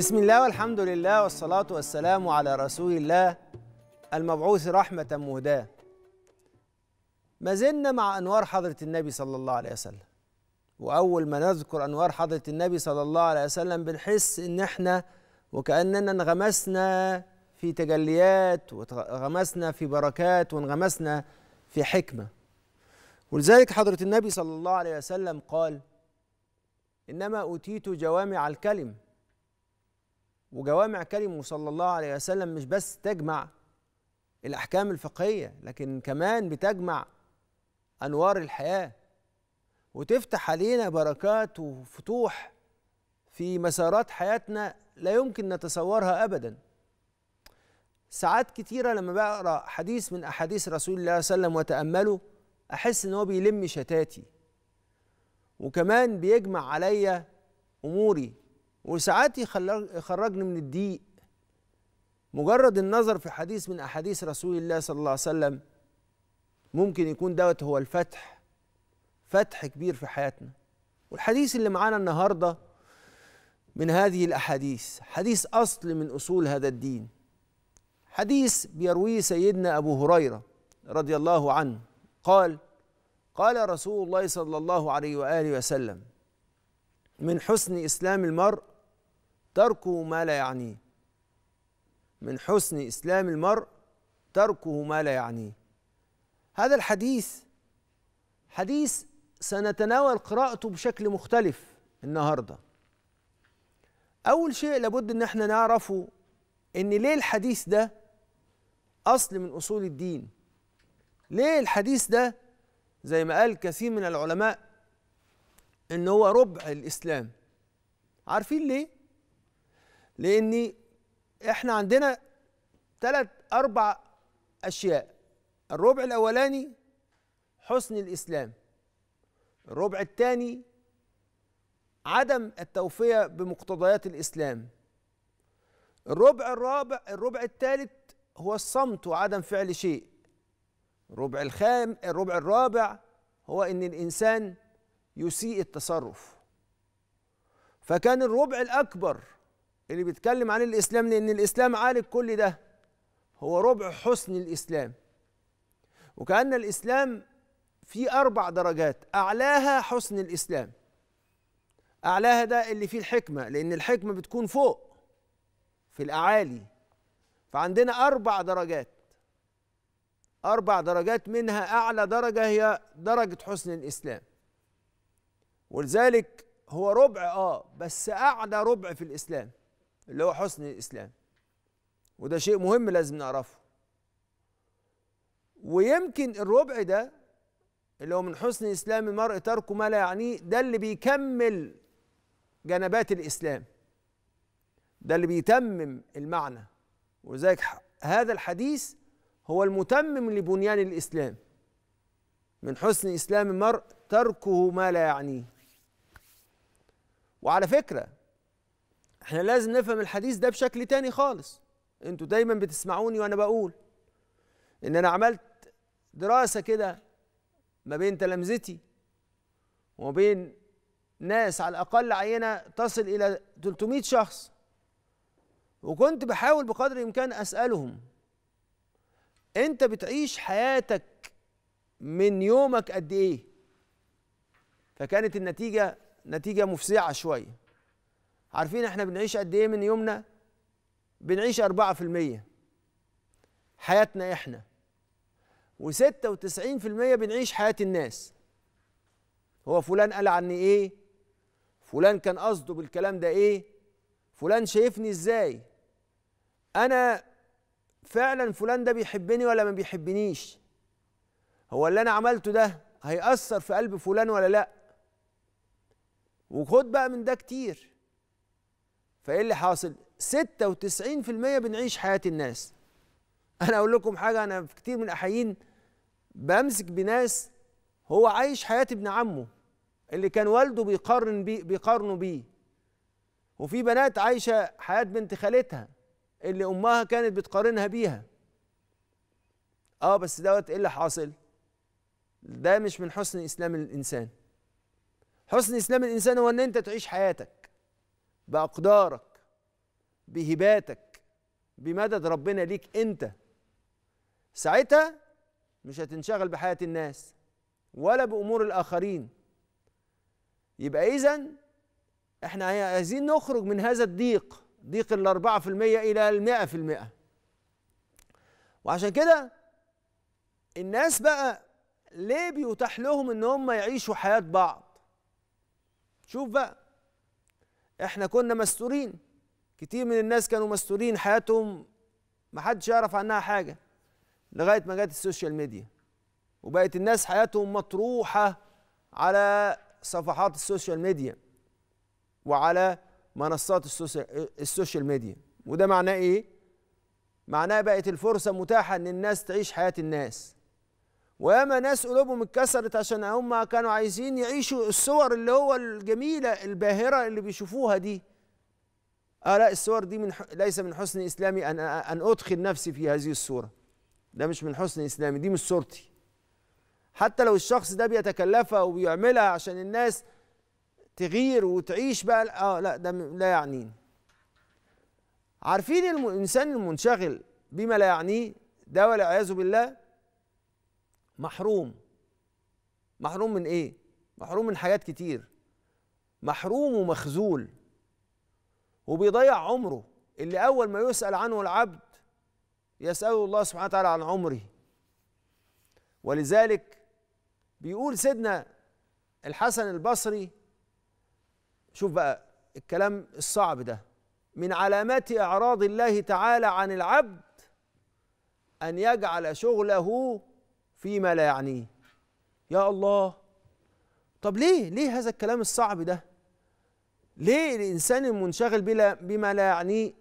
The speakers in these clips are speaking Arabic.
بسم الله والحمد لله والصلاة والسلام على رسول الله المبعوث رحمة مهداة ما زلنا مع أنوار حضرة النبي صلى الله عليه وسلم وأول ما نذكر أنوار حضرة النبي صلى الله عليه وسلم بنحس إن إحنا وكأننا انغمسنا في تجليات وانغمسنا في بركات وانغمسنا في حكمة ولذلك حضرة النبي صلى الله عليه وسلم قال إنما أوتيت جوامع الكلم وجوامع كلمه صلى الله عليه وسلم مش بس تجمع الأحكام الفقهية لكن كمان بتجمع أنوار الحياة وتفتح علينا بركات وفتوح في مسارات حياتنا لا يمكن نتصورها أبدا ساعات كثيره لما بقرأ حديث من أحاديث رسول الله صلى الله عليه وسلم وأتأمله أحس إن هو بيلم شتاتي وكمان بيجمع عليا أموري وساعات يخرجني من الضيق مجرد النظر في حديث من احاديث رسول الله صلى الله عليه وسلم ممكن يكون دوت هو الفتح فتح كبير في حياتنا والحديث اللي معانا النهارده من هذه الاحاديث حديث اصل من اصول هذا الدين حديث بيرويه سيدنا ابو هريره رضي الله عنه قال قال رسول الله صلى الله عليه واله وسلم من حسن اسلام المرء تركه ما لا يعنيه من حسن اسلام المرء تركه ما لا يعنيه هذا الحديث حديث سنتناول قراءته بشكل مختلف النهارده اول شيء لابد ان احنا نعرفه ان ليه الحديث ده اصل من اصول الدين ليه الحديث ده زي ما قال كثير من العلماء ان هو ربع الاسلام عارفين ليه لان احنا عندنا ثلاث اربع اشياء الربع الاولاني حسن الاسلام الربع الثاني عدم التوفيه بمقتضيات الاسلام الربع الرابع الربع الثالث هو الصمت وعدم فعل شيء الربع الخام الربع الرابع هو ان الانسان يسيء التصرف فكان الربع الاكبر اللي بيتكلم عن الإسلام لأن الإسلام عالج كل ده هو ربع حسن الإسلام وكأن الإسلام في أربع درجات أعلاها حسن الإسلام أعلاها ده اللي فيه الحكمة لأن الحكمة بتكون فوق في الأعالي فعندنا أربع درجات أربع درجات منها أعلى درجة هي درجة حسن الإسلام ولذلك هو ربع آه بس أعلى ربع في الإسلام اللي هو حسن الإسلام وده شيء مهم لازم نعرفه ويمكن الربع ده اللي هو من حسن إسلام المرء تركه ما لا يعنيه ده اللي بيكمل جنبات الإسلام ده اللي بيتمم المعنى ولذلك هذا الحديث هو المتمم لبنيان الإسلام من حسن إسلام المرء تركه ما لا يعنيه وعلى فكرة احنا لازم نفهم الحديث ده بشكل تاني خالص انتوا دايما بتسمعوني وانا بقول ان انا عملت دراسه كده ما بين تلامذتي وما بين ناس على الاقل عينه تصل الى 300 شخص وكنت بحاول بقدر الامكان اسالهم انت بتعيش حياتك من يومك قد ايه فكانت النتيجه نتيجه مفزعه شويه عارفين احنا بنعيش قد ايه من يومنا بنعيش 4% حياتنا احنا و96% بنعيش حياة الناس هو فلان قال عني ايه فلان كان قصده بالكلام ده ايه فلان شايفني ازاي انا فعلا فلان ده بيحبني ولا ما بيحبنيش هو اللي انا عملته ده هيأثر في قلب فلان ولا لا وخد بقى من ده كتير فايه اللي حاصل 96% بنعيش حياه الناس انا اقول لكم حاجه انا في كتير من الاحيان بمسك بناس هو عايش حياه ابن عمه اللي كان والده بيقارن بيه بيقارنه بيه وفي بنات عايشه حياه بنت خالتها اللي امها كانت بتقارنها بيها اه بس دوت ايه اللي حاصل ده مش من حسن اسلام الانسان حسن اسلام الانسان هو ان انت تعيش حياتك باقدارك بهباتك بمدد ربنا ليك انت ساعتها مش هتنشغل بحياه الناس ولا بامور الاخرين يبقى اذا احنا عايزين نخرج من هذا الضيق ضيق الأربعة في المية إلى المئة في المئة وعشان كده الناس بقى ليه بيتاح لهم إن هم يعيشوا حياة بعض شوف بقى احنا كنا مستورين كتير من الناس كانوا مستورين حياتهم ما حدش يعرف عنها حاجه لغايه ما جت السوشيال ميديا وبقت الناس حياتهم مطروحه على صفحات السوشيال ميديا وعلى منصات السوشيال ميديا وده معناه ايه معناه بقت الفرصه متاحه ان الناس تعيش حياه الناس وياما ناس قلوبهم اتكسرت عشان هم كانوا عايزين يعيشوا الصور اللي هو الجميله الباهره اللي بيشوفوها دي اه لا الصور دي من ليس من حسن اسلامي ان ان ادخل نفسي في هذه الصوره ده مش من حسن اسلامي دي مش صورتي حتى لو الشخص ده بيتكلفها وبيعملها عشان الناس تغير وتعيش بقى اه لا ده لا يعنيني عارفين الانسان المنشغل بما لا يعنيه ده والعياذ بالله محروم محروم من ايه محروم من حاجات كتير محروم ومخذول وبيضيع عمره اللي اول ما يسال عنه العبد يساله الله سبحانه وتعالى عن عمره ولذلك بيقول سيدنا الحسن البصري شوف بقى الكلام الصعب ده من علامات اعراض الله تعالى عن العبد ان يجعل شغله فيما لا يعنيه يا الله طب ليه ليه هذا الكلام الصعب ده ليه الانسان المنشغل بلا بما لا يعنيه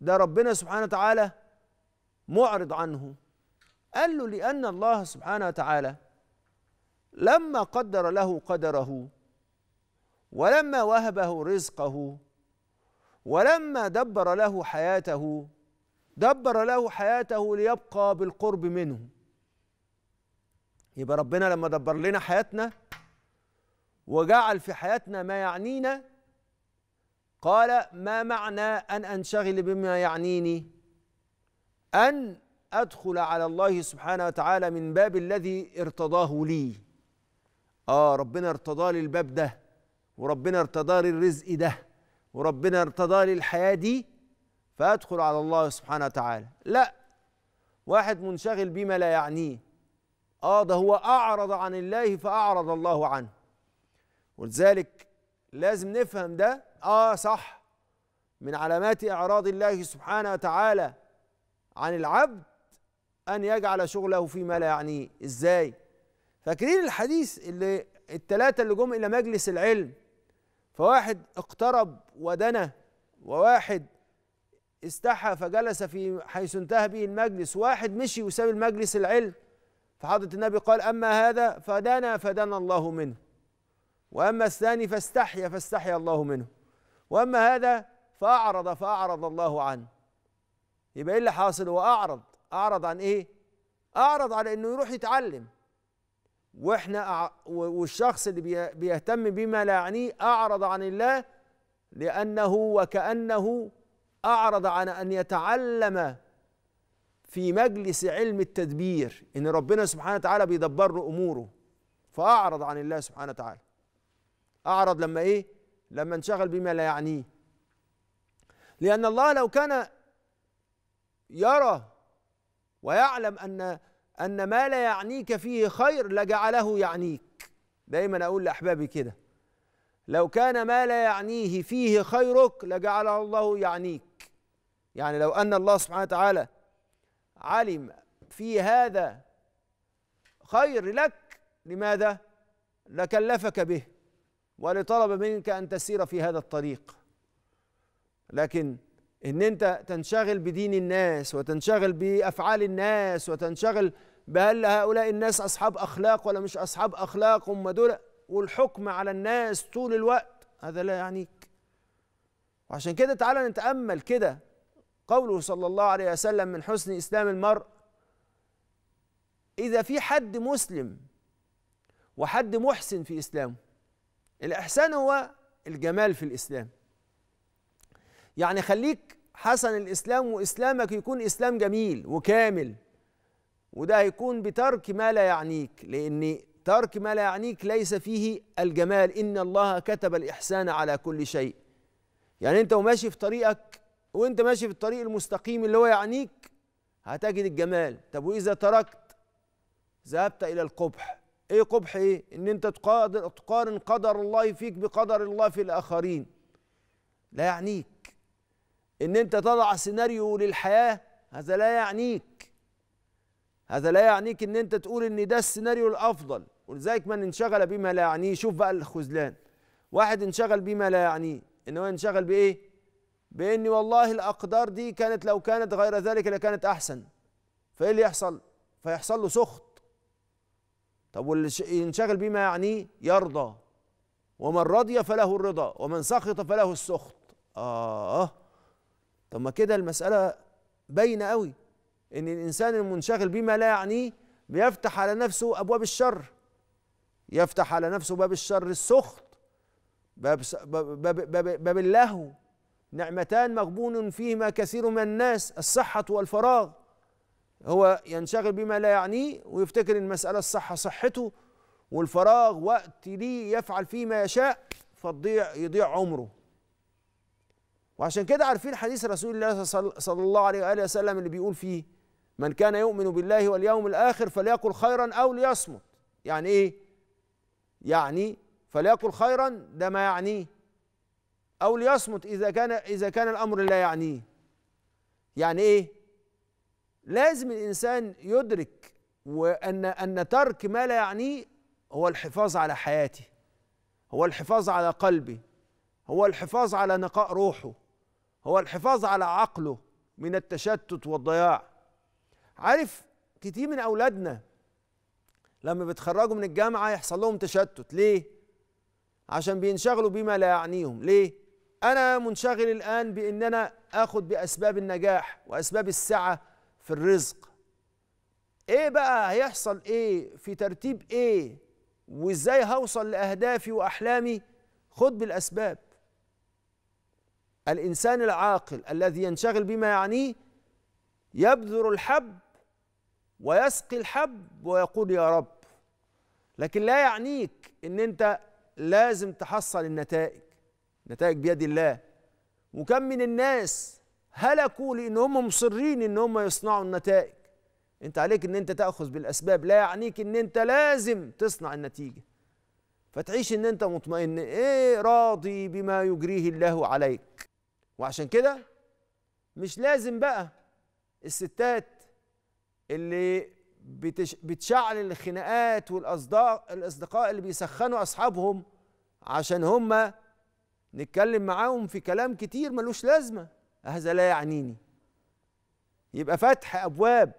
ده ربنا سبحانه وتعالى معرض عنه قال له لان الله سبحانه وتعالى لما قدر له قدره ولما وهبه رزقه ولما دبر له حياته دبر له حياته ليبقى بالقرب منه يبقى ربنا لما دبر لنا حياتنا وجعل في حياتنا ما يعنينا قال ما معنى أن أنشغل بما يعنيني أن أدخل على الله سبحانه وتعالى من باب الذي ارتضاه لي آه ربنا ارتضى لي الباب ده وربنا ارتضى لي الرزق ده وربنا ارتضى لي الحياة دي فأدخل على الله سبحانه وتعالى لا واحد منشغل بما لا يعنيه اه ده هو اعرض عن الله فاعرض الله عنه ولذلك لازم نفهم ده اه صح من علامات اعراض الله سبحانه وتعالى عن العبد ان يجعل شغله فيما لا يعنيه ازاي فاكرين الحديث اللي الثلاثه اللي جم الى مجلس العلم فواحد اقترب ودنا وواحد استحى فجلس في حيث انتهى به المجلس واحد مشي وساب المجلس العلم فحضرة النبي قال أما هذا فدنا فدنا الله منه وأما الثاني فاستحيا فاستحيا الله منه وأما هذا فأعرض فأعرض الله عنه يبقى إيه اللي حاصل هو أعرض أعرض عن إيه؟ أعرض على إنه يروح يتعلم وإحنا والشخص اللي بيهتم بما لا يعنيه أعرض عن الله لأنه وكأنه أعرض عن أن يتعلم في مجلس علم التدبير ان ربنا سبحانه وتعالى بيدبر له اموره فاعرض عن الله سبحانه وتعالى اعرض لما ايه لما انشغل بما لا يعنيه لان الله لو كان يرى ويعلم ان ان ما لا يعنيك فيه خير لجعله يعنيك دايما اقول لاحبابي كده لو كان ما لا يعنيه فيه خيرك لجعله الله يعنيك يعني لو ان الله سبحانه وتعالى علم في هذا خير لك لماذا لكلفك به ولطلب منك ان تسير في هذا الطريق لكن ان انت تنشغل بدين الناس وتنشغل بافعال الناس وتنشغل بهل هؤلاء الناس اصحاب اخلاق ولا مش اصحاب اخلاق هم دول والحكم على الناس طول الوقت هذا لا يعنيك وعشان كده تعالى نتامل كده قوله صلى الله عليه وسلم من حسن إسلام المرء إذا في حد مسلم وحد محسن في إسلامه الإحسان هو الجمال في الإسلام يعني خليك حسن الإسلام وإسلامك يكون إسلام جميل وكامل وده هيكون بترك ما لا يعنيك لأن ترك ما لا يعنيك ليس فيه الجمال إن الله كتب الإحسان على كل شيء يعني أنت وماشي في طريقك وانت ماشي في الطريق المستقيم اللي هو يعنيك هتجد الجمال طب واذا تركت ذهبت الى القبح ايه قبح ايه ان انت تقارن قدر الله فيك بقدر الله في الاخرين لا يعنيك ان انت تضع سيناريو للحياه هذا لا يعنيك هذا لا يعنيك ان انت تقول ان ده السيناريو الافضل ولذلك من انشغل بما لا يعنيه شوف بقى الخذلان واحد انشغل بما لا يعنيه ان هو انشغل بايه بان والله الاقدار دي كانت لو كانت غير ذلك لكانت احسن فايه اللي يحصل فيحصل له سخط طب واللي ينشغل بما يعنيه يرضى ومن رضي فله الرضا ومن سخط فله السخط اه طب ما كده المساله باينه قوي ان الانسان المنشغل بما لا يعنيه بيفتح على نفسه ابواب الشر يفتح على نفسه باب الشر السخط باب باب باب, باب اللهو نعمتان مغبون فيهما كثير من الناس الصحة والفراغ هو ينشغل بما لا يعنيه ويفتكر المسألة الصحة صحته والفراغ وقت ليه يفعل فيه ما يشاء فتضيع يضيع عمره وعشان كده عارفين حديث رسول الله صلى الله عليه وآله وسلم اللي بيقول فيه من كان يؤمن بالله واليوم الآخر فليقل خيرا أو ليصمت يعني إيه؟ يعني فليقل خيرا ده ما يعنيه أو ليصمت إذا كان إذا كان الأمر لا يعنيه يعني إيه؟ لازم الإنسان يدرك وأن أن ترك ما لا يعنيه هو الحفاظ على حياته هو الحفاظ على قلبي هو الحفاظ على نقاء روحه هو الحفاظ على عقله من التشتت والضياع عارف كتير من أولادنا لما بيتخرجوا من الجامعة يحصل لهم تشتت ليه؟ عشان بينشغلوا بما لا يعنيهم ليه؟ أنا منشغل الآن بأن أنا آخد بأسباب النجاح وأسباب السعة في الرزق إيه بقى هيحصل إيه في ترتيب إيه وإزاي هوصل لأهدافي وأحلامي خد بالأسباب الإنسان العاقل الذي ينشغل بما يعنيه يبذر الحب ويسقي الحب ويقول يا رب لكن لا يعنيك ان انت لازم تحصل النتائج نتائج بيد الله وكم من الناس هلكوا لان هم مصرين ان هم يصنعوا النتائج انت عليك ان انت تاخذ بالاسباب لا يعنيك ان انت لازم تصنع النتيجه فتعيش ان انت مطمئن ايه راضي بما يجريه الله عليك وعشان كده مش لازم بقى الستات اللي بتشعل الخناقات والاصدقاء الاصدقاء اللي بيسخنوا اصحابهم عشان هم نتكلم معاهم في كلام كتير ملوش لازمه هذا لا يعنيني يبقى فتح ابواب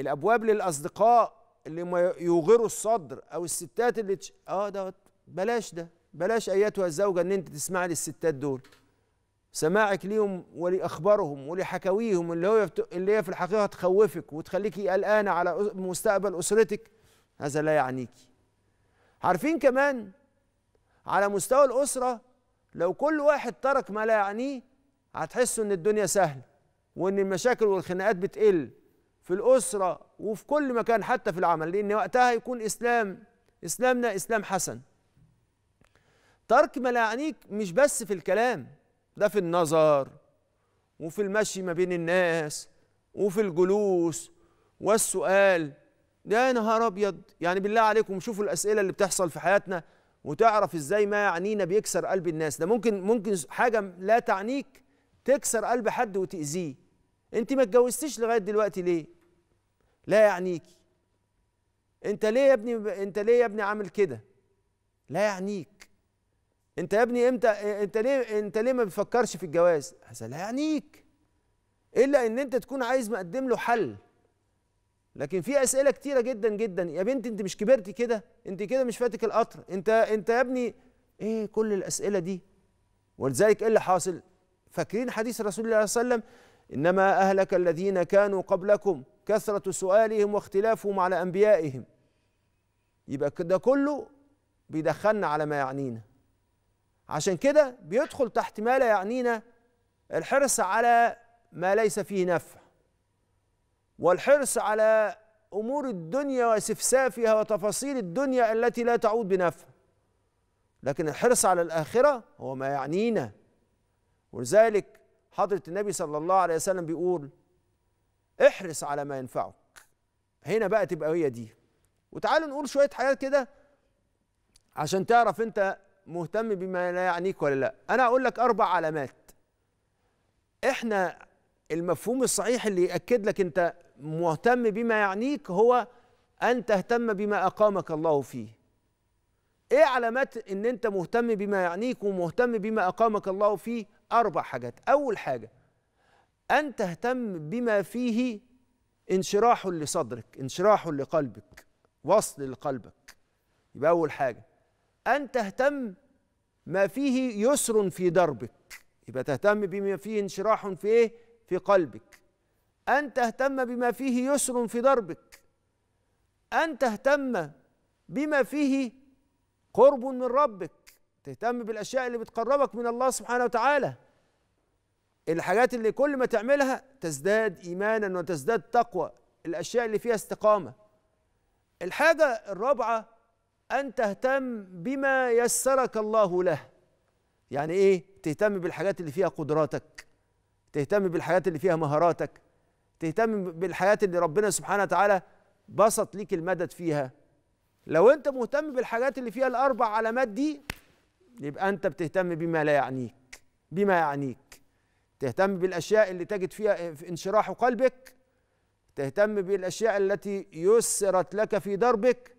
الابواب للاصدقاء اللي ما يغيروا الصدر او الستات اللي تش... اه ده بلاش ده بلاش ايتها الزوجه ان انت تسمعي للستات دول سماعك ليهم ولاخبارهم ولحكاويهم اللي هو يفت... اللي هي في الحقيقه تخوفك وتخليكي قلقانه على مستقبل اسرتك هذا لا يعنيكي عارفين كمان على مستوى الأسرة لو كل واحد ترك ما لا يعنيه هتحسوا إن الدنيا سهلة وإن المشاكل والخناقات بتقل في الأسرة وفي كل مكان حتى في العمل لأن وقتها يكون إسلام إسلامنا إسلام حسن ترك ما لا يعنيك مش بس في الكلام ده في النظر وفي المشي ما بين الناس وفي الجلوس والسؤال يا نهار ابيض يعني بالله عليكم شوفوا الاسئله اللي بتحصل في حياتنا وتعرف ازاي ما يعنينا بيكسر قلب الناس ده ممكن ممكن حاجه لا تعنيك تكسر قلب حد وتاذيه انت ما اتجوزتيش لغايه دلوقتي ليه لا يعنيكي انت ليه يا ابني انت ليه يا ابني عامل كده لا يعنيك انت يا ابني امتى انت ليه انت ليه ما بتفكرش في الجواز هذا لا يعنيك الا ان انت تكون عايز مقدم له حل لكن في اسئله كتيره جدا جدا يا بنت انت مش كبرتي كده انت كده مش فاتك القطر انت انت يا ابني ايه كل الاسئله دي ولذلك ايه اللي حاصل فاكرين حديث رسول الله صلى الله عليه وسلم انما اهلك الذين كانوا قبلكم كثره سؤالهم واختلافهم على انبيائهم يبقى ده كله بيدخلنا على ما يعنينا عشان كده بيدخل تحت ما لا يعنينا الحرص على ما ليس فيه نفع والحرص على امور الدنيا وسفسافها وتفاصيل الدنيا التي لا تعود بنفع لكن الحرص على الاخره هو ما يعنينا ولذلك حضره النبي صلى الله عليه وسلم بيقول احرص على ما ينفعك هنا بقى تبقى هي دي وتعالوا نقول شويه حاجات كده عشان تعرف انت مهتم بما لا يعنيك ولا لا انا اقول لك اربع علامات احنا المفهوم الصحيح اللي ياكد لك انت مهتم بما يعنيك هو أن تهتم بما أقامك الله فيه إيه علامات إن أنت مهتم بما يعنيك ومهتم بما أقامك الله فيه أربع حاجات أول حاجة أن تهتم بما فيه انشراح لصدرك انشراح لقلبك وصل لقلبك يبقى أول حاجة أن تهتم ما فيه يسر في دربك يبقى تهتم بما فيه انشراح في إيه؟ في قلبك أن تهتم بما فيه يسر في دربك أن تهتم بما فيه قرب من ربك تهتم بالأشياء اللي بتقربك من الله سبحانه وتعالى الحاجات اللي كل ما تعملها تزداد إيمانا وتزداد تقوى الأشياء اللي فيها استقامة الحاجة الرابعة أن تهتم بما يسرك الله له يعني إيه تهتم بالحاجات اللي فيها قدراتك تهتم بالحاجات اللي فيها مهاراتك تهتم بالحياة اللي ربنا سبحانه وتعالى بسط ليك المدد فيها لو انت مهتم بالحاجات اللي فيها الاربع علامات دي يبقى انت بتهتم بما لا يعنيك بما يعنيك تهتم بالاشياء اللي تجد فيها في انشراح قلبك تهتم بالاشياء التي يسرت لك في دربك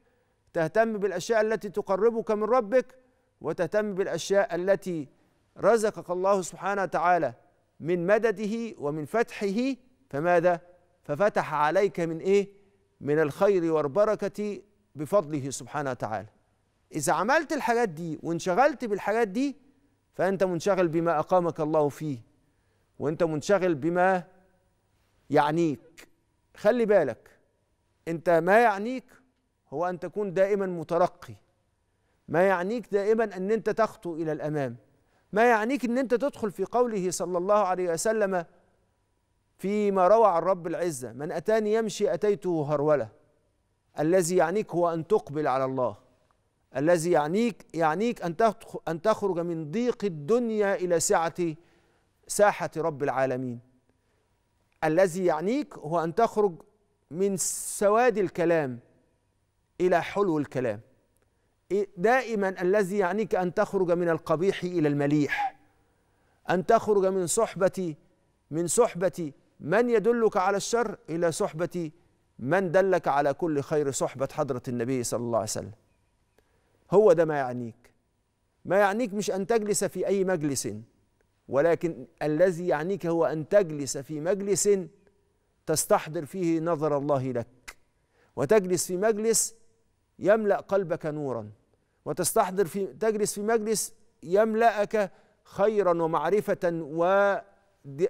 تهتم بالاشياء التي تقربك من ربك وتهتم بالاشياء التي رزقك الله سبحانه وتعالى من مدده ومن فتحه فماذا ففتح عليك من ايه من الخير والبركه بفضله سبحانه وتعالى اذا عملت الحاجات دي وانشغلت بالحاجات دي فانت منشغل بما اقامك الله فيه وانت منشغل بما يعنيك خلي بالك انت ما يعنيك هو ان تكون دائما مترقي ما يعنيك دائما ان انت تخطو الى الامام ما يعنيك ان انت تدخل في قوله صلى الله عليه وسلم فيما روى عن رب العزة من أتاني يمشي أتيته هرولة الذي يعنيك هو أن تقبل على الله الذي يعنيك يعنيك أن تخرج من ضيق الدنيا إلى سعة ساحة رب العالمين الذي يعنيك هو أن تخرج من سواد الكلام إلى حلو الكلام دائما الذي يعنيك أن تخرج من القبيح إلى المليح أن تخرج من صحبة من صحبة من يدلك على الشر إلى صحبة من دلك على كل خير صحبة حضرة النبي صلى الله عليه وسلم هو ده ما يعنيك ما يعنيك مش أن تجلس في أي مجلس ولكن الذي يعنيك هو أن تجلس في مجلس تستحضر فيه نظر الله لك وتجلس في مجلس يملأ قلبك نورا وتستحضر في تجلس في مجلس يملأك خيرا ومعرفة و آه،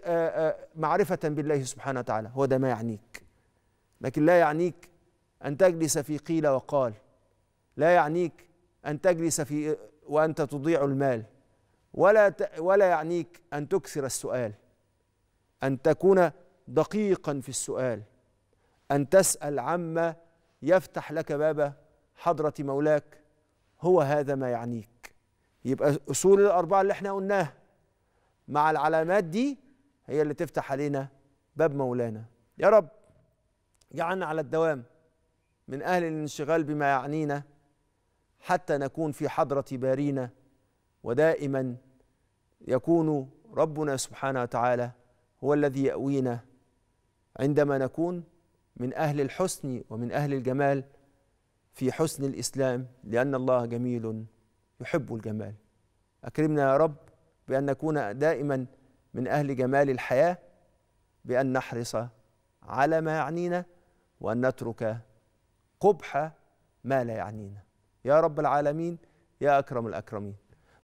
آه، معرفة بالله سبحانه وتعالى هو ده ما يعنيك لكن لا يعنيك أن تجلس في قيل وقال لا يعنيك أن تجلس في وأنت تضيع المال ولا ولا يعنيك أن تكثر السؤال أن تكون دقيقا في السؤال أن تسأل عما يفتح لك باب حضرة مولاك هو هذا ما يعنيك يبقى أصول الأربعة اللي احنا قلناها مع العلامات دي هي اللي تفتح علينا باب مولانا يا رب جعلنا على الدوام من أهل الانشغال بما يعنينا حتى نكون في حضرة بارينا ودائما يكون ربنا سبحانه وتعالى هو الذي يأوينا عندما نكون من أهل الحسن ومن أهل الجمال في حسن الإسلام لأن الله جميل يحب الجمال أكرمنا يا رب بأن نكون دائما من أهل جمال الحياة بأن نحرص على ما يعنينا وأن نترك قبح ما لا يعنينا يا رب العالمين يا أكرم الأكرمين